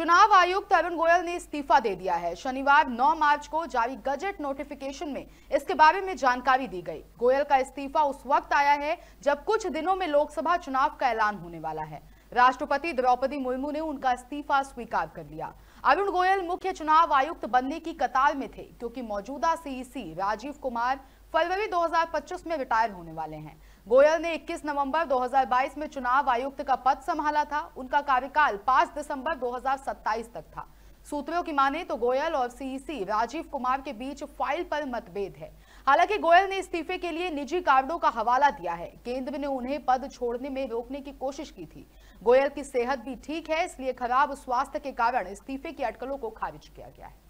चुनाव आयुक्त अरुण गोयल ने इस्तीफा दे दिया है शनिवार 9 मार्च को जारी गजट नोटिफिकेशन में इसके बारे में जानकारी दी गई गोयल का इस्तीफा उस वक्त आया है जब कुछ दिनों में लोकसभा चुनाव का ऐलान होने वाला है राष्ट्रपति द्रौपदी मुर्मू ने उनका इस्तीफा स्वीकार कर लिया अरुण गोयल मुख्य चुनाव आयुक्त बनने की कतार में थे क्योंकि मौजूदा सीईसी e राजीव कुमार फरवरी 2025 में रिटायर होने वाले हैं गोयल ने 21 नवंबर 2022 में चुनाव आयुक्त का पद संभाला था उनका कार्यकाल 5 दिसंबर 2027 तक था सूत्रों की माने तो गोयल और सीईसी e राजीव कुमार के बीच फाइल पर मतभेद है हालांकि गोयल ने इस्तीफे के लिए निजी कारणों का हवाला दिया है केंद्र ने उन्हें पद छोड़ने में रोकने की कोशिश की थी गोयल की सेहत भी ठीक है इसलिए खराब स्वास्थ्य के कारण इस्तीफे की अटकलों को खारिज किया गया है